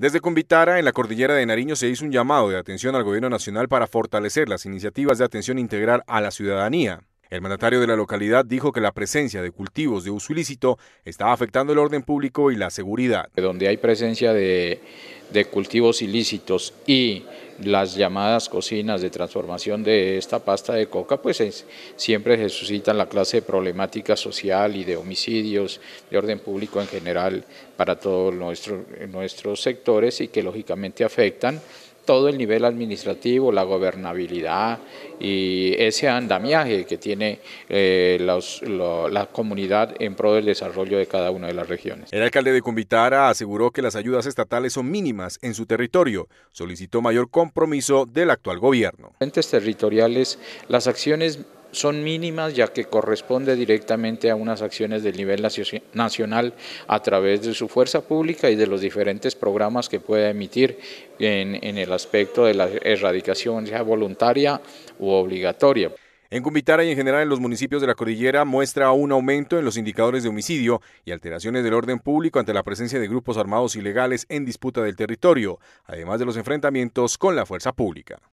Desde Convitara, en la cordillera de Nariño, se hizo un llamado de atención al Gobierno Nacional para fortalecer las iniciativas de atención integral a la ciudadanía. El mandatario de la localidad dijo que la presencia de cultivos de uso ilícito estaba afectando el orden público y la seguridad. Donde hay presencia de de cultivos ilícitos y las llamadas cocinas de transformación de esta pasta de coca, pues siempre se suscitan la clase de problemática social y de homicidios de orden público en general para todos nuestros, nuestros sectores y que lógicamente afectan todo el nivel administrativo, la gobernabilidad y ese andamiaje que tiene eh, la comunidad en pro del desarrollo de cada una de las regiones. El alcalde de Cumbitara aseguró que las ayudas estatales son mínimas en su territorio. Solicitó mayor compromiso del actual gobierno. Entes territoriales, las acciones son mínimas ya que corresponde directamente a unas acciones del nivel nacional a través de su fuerza pública y de los diferentes programas que pueda emitir en, el aspecto de la erradicación, ya voluntaria u obligatoria. En Cumbitara y en general en los municipios de la cordillera muestra un aumento en los indicadores de homicidio y alteraciones del orden público ante la presencia de grupos armados ilegales en disputa del territorio, además de los enfrentamientos con la fuerza pública.